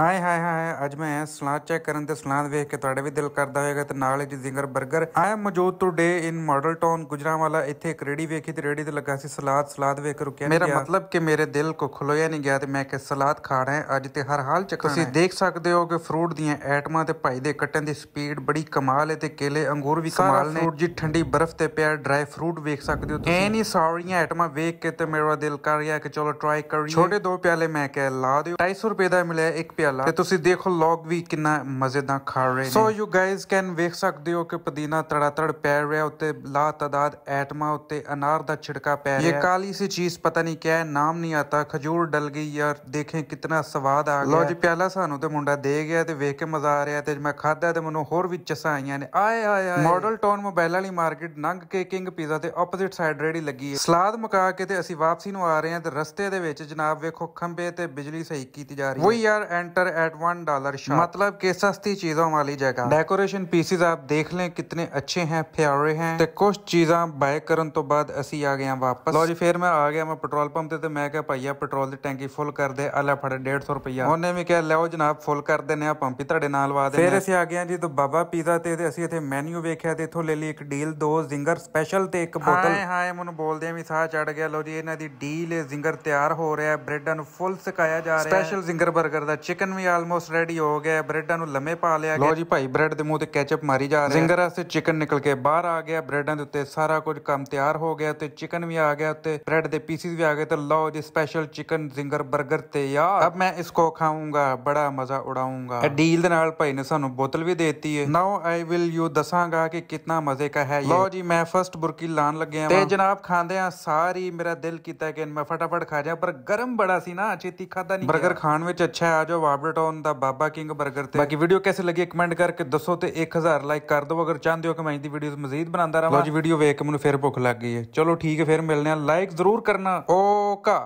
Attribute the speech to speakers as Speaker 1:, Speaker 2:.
Speaker 1: ਆਏ ਹਾਏ ਹਾਏ ਅੱਜ ਮੈਂ ਸਲਾਦ ਚੈੱਕ ਕਰਨ ਤੇ ਸਲਾਦ ਵੇਖ ਕੇ ਤੁਹਾਡੇ ਵੀ ਦਿਲ ਕਰਦਾ ਹੋਵੇਗਾ ਤੇ ਨਾਲ ਜੀ ਜ਼ਿੰਗਰ 버ਗਰ ਆਇਆ ਮੌਜੂਦ today in Model Town Gujranwala ਇੱਥੇ ਇੱਕ ਰੇੜੀ ਵੇਖੀ ਤੇ ਰੇੜੀ ਤੇ ਲੱਗਾ ਸੀ ਸਲਾਦ ਸਲਾਦ ਵੇਖ ਰੁਕਿਆ ਮੇਰਾ ਮਤਲਬ ਕਿ ਮੇਰੇ ਦਿਲ ਕੋ ਖਲੋਇਆ ਨਹੀਂ ਗਿਆ ਤੇ ਮੈਂ ਕਿ ਸਲਾਦ ਖਾਣਾ ਹੈ ਅੱਜ ਤੇ ਹਰ ਹਾਲ ਚ ਤੁਸੀਂ ਦੇਖ ਸਕਦੇ ਹੋ ਕਿ ਫਰੂਟ ਦੀਆਂ ਐਟਮਾਂ ਤੇ ਭਾਈ ਦੇ ਕੱਟਣ ਦੀ ਸਪੀਡ ਬੜੀ ਕਮਾਲ ਹੈ ਤੇ ਕੇਲੇ ਅੰਗੂਰ ਵੀ ਕਮਾਲ ਨੇ ਫਰੂਟ ਜੀ ਠੰਡੀ ਬਰਫ਼ ਤੇ ਪਿਆ ਡਰਾਈ ਫਰੂਟ ਵੇਖ ਸਕਦੇ ਹੋ ਤੁਸੀਂ ਐਨੀ ਸੌਰੀਆਂ ਐਟਮਾਂ ਵੇਖ ਕੇ ਤੇ ਮੇਰਾ ਦਿਲ ਕਰ ਗਿਆ ਕਿ ਚਲੋ ਟਰਾਈ ਕਰੀਏ ਛੋਟੇ ਦੋ ਪਿਆਲੇ ਮੈਂ ਕਿ ਲਾ ਦਿਓ 250 ਰੁਪਏ ਦਾ ਮਿਲਿਆ ਇੱਕ ਵਾਲਾ ਤੇ ਤੁਸੀਂ ਦੇਖੋ ਲੋਕ ਵੀ ਕਿੰਨਾ ਮਜ਼ੇਦਾਰ ਖਾ ਰਹੇ ਨੇ ਸੋ ਯੂ ਗਾਇਜ਼ ਕੈਨ ਵੇਖ ਸਕਦੇ ਹੋ ਕਿ ਪਦੀਨਾ ਤੜਾ ਤੜ ਪੈ ਰਿਹਾ ਉੱਤੇ ਲਾ ਤਦਾਦ ਐਟਮਾ ਉੱਤੇ ਅਨਾਰ ਦਾ ਛਿੜਕਾ ਪੈ ਰਿਹਾ ਇਹ ਕਾਲੀ ਸੀ ਚੀਜ਼ ਪਤਾ ਨਹੀਂ ਕਿਆ ਨਾਮ ਨਹੀਂ ਆਤਾ ਖਜੂਰ ਡਲ ਗਈ ਯਾਰ ਦੇਖੇ ਕਿੰਨਾ ਸਵਾਦ ਆ ਗਿਆ ਲੋ ਜੀ ਪਿਆਲਾ ਸਾਨੂੰ ਤੇ ਮੁੰਡਾ ਦੇ ਗਿਆ ਤੇ ਵੇਖ ਕੇ ਮਜ਼ਾ ਆ ਰਿਹਾ ਤੇ ਮੈਂ ਖਾਦਾ ਤੇ ਮੈਨੂੰ ਹੋਰ ਵੀ ਚਸਾ ਆਈਆਂ ਨੇ ਆਏ ਆਏ ਆਏ ਮਾਡਲ ਟਾਊਨ ਮੋਬਾਈਲ ਵਾਲੀ ਮਾਰਕੀਟ ਨੰਗ ਕੇ ਕਿੰਗ ਪੀਜ਼ਾ ਤੇ ਆਪੋਜ਼ਿਟ ਸਾਈਡ ਰੇੜੀ ਲੱਗੀ ਹੈ ਸਲਾਦ ਮਕਾ ਕੇ ਤੇ ਅਸੀਂ ਵਾਪਸੀ ਨੂੰ ਆ ਰਹੇ ਹਾਂ ਤੇ ਰਸਤੇ ਦੇ ਵਿੱਚ ਜਨਾਬ ਵੇਖੋ ਖੰਬੇ ਤੇ ਬਿਜਲੀ ਸਹੀ ਕੀਤੀ ਜਾ ਰਹੀ ਹੈ ਉਹ ਯਾਰ and centre at one dollar shop मतलब के सस्ती चीजों वाली जगह डेकोरेशन पीसेज आप देख लें कितने अच्छे हैं प्यारे हैं ਤੇ ਕੁਝ ਚੀਜ਼ਾਂ ਬਾਏ ਕਰਨ ਤੋਂ ਬਾਅਦ ਅਸੀਂ ਆ ਗਏ ਆ ਵਾਪਸ ਲੋ ਜੀ ਫੇਰ ਮੈਂ ਆ ਗਿਆ ਮੈਂ ਪੈਟਰੋਲ ਪੰਪ ਤੇ ਤੇ ਮੈਂ ਕਿਹਾ ਭਈਆ ਪੈਟਰੋਲ ਦੀ ਟੈਂਕੀ ਫੁੱਲ ਕਰ ਦੇ ਅਲਾ ਫੜ 150 ਰੁਪਈਆ ਉਹਨੇ ਵੀ ਕਿਹਾ ਲਓ ਜਨਾਬ ਫੁੱਲ ਕਰ ਦਿੰਨੇ ਆ ਪੰਪੀ ਤੁਹਾਡੇ ਨਾਲ ਵਾ ਦੇ ਫੇਰ ਅਸੀਂ ਆ ਗਏ ਆ ਜੀ ਤੋਂ ਬਾਬਾ ਪੀਜ਼ਾ ਤੇ ਅਸੀਂ ਇੱਥੇ ਮੈਨੂ ਵੇਖਿਆ ਤੇ ਇੱਥੋਂ ਲੈ ਲਈ ਇੱਕ ਡੀਲ ਦੋ ਜ਼ਿੰਗਰ ਸਪੈਸ਼ਲ ਤੇ ਇੱਕ ਬੋਤਲ ਹਾਂ ਹਾਂ ਮੈਨੂੰ ਬੋਲਦੇ ਆ ਵੀ ਸਾਹ ਚੜ ਗਿਆ ਲੋ ਜੀ ਇਹਨਾਂ ਦੀ ਡੀਲ ਜ਼ਿੰਗਰ ਤਿਆਰ ਹੋ ਰਿਹਾ ਬ੍ਰੈਡਾਂ ਨੂੰ ਫੁੱਲ ਸਕਾਇਆ ਜਾ ਰਿਹਾ ਸਪੈਸ਼ਲ ਜ਼ਿੰਗਰ 버ਗਰ ਦਾ ਚਿਕਨ ਚਿਕਨ ਵੀ ਆਲਮੋਸਟ ਰੈਡੀ ਹੋ ਗਿਆ ਬ੍ਰੈਡਾਂ ਨੂੰ ਲੰਮੇ ਪਾ ਲਿਆ ਗਿਆ ਲੋ ਜੀ ਭਾਈ ਬ੍ਰੈਡ ਦੇ ਮੂੰਹ ਤੇ ਕੈਚਅਪ ਮਾਰੀ ਜਾ ਰਿਹਾ ਜ਼ਿੰਗਰ ਵਾਸਤੇ ਚਿਕਨ ਨਿਕਲ ਕੇ ਬਾਹਰ ਆ ਗਿਆ ਬ੍ਰੈਡਾਂ ਦੇ ਉੱਤੇ ਸਾਰਾ ਕੁਝ ਕੰਮ ਤਿਆਰ ਹੋ ਗਿਆ ਤੇ ਚਿਕਨ ਵੀ ਆ ਗਿਆ ਤੇ ਬ੍ਰੈਡ ਦੇ ਪੀਸਿਸ ਵੀ ਆ ਗਏ ਤੇ ਲੋ ਜੀ ਸਪੈਸ਼ਲ ਚਿਕਨ ਜ਼ਿੰਗਰ 버ਗਰ ਤੇ ਯਾਰ ਅਬ ਮੈਂ ਇਸ ਕੋ ਖਾਉਂਗਾ ਬੜਾ ਮਜ਼ਾ ਉਡਾਉਂਗਾ ਡੀਲ ਦੇ ਨਾਲ ਭਾਈ ਨੇ ਸਾਨੂੰ ਬੋਤਲ ਵੀ ਦੇਤੀ ਹੈ ਨਾਓ ਆਈ ਵਿਲ ਯੂ ਦਸਾਂਗਾ ਕਿ ਕਿੰਨਾ ਮਜ਼ੇ ਕਾ ਹੈ ਇਹ ਲੋ ਜੀ ਮੈਂ ਫਰਸਟ ਬੁਰਕੀ ਲਾਣ ਲੱਗਿਆ ਤੇ ਜਨਾਬ ਖਾਂਦੇ ਆ ਸਾਰੀ ਮੇਰਾ ਦਿਲ ਕੀਤਾ ਕਿ ਮੈਂ ਫਟਾਫਟ ਖਾ ਜਾ ਪਰ ਗਰਮ ਬੜਾ ਸੀ ਨਾ ਅਚੇਤੀ ਖਾਦਾ ਨਹੀਂ ਬਰਗਰ ਖਾਣ ਵਿੱਚ ਅੱਛਾ ਆ ਜੋ ਬਾਬਰਟਾਊਨ ਦਾ ਬਾਬਾ ਕਿੰਗ 버ਗਰ ਤੇ ਬਾਕੀ ਵੀਡੀਓ ਕਿਵੇਂ ਲੱਗੀ ਕਮੈਂਟ ਕਰਕੇ ਦੱਸੋ ਤੇ 1000 ਲਾਈਕ ਕਰ ਦਿਓ ਅਗਰ ਚਾਹੁੰਦੇ ਹੋ ਕਿ ਮੈਂ ਇਹਦੀ ਵੀਡੀਓਜ਼ ਮਜ਼ੀਦ ਬਣਾਉਂਦਾ ਰਹਾਂ ਲੋ ਜੀ ਵੀਡੀਓ ਵੇਖ ਕੇ ਮੈਨੂੰ ਫਿਰ ਭੁੱਖ ਲੱਗ ਗਈ ਹੈ ਚਲੋ ਠੀਕ ਹੈ ਫਿਰ ਮਿਲਨੇ ਆ ਲਾਈਕ ਜ਼ਰੂਰ ਕਰਨਾ ਓਕਾ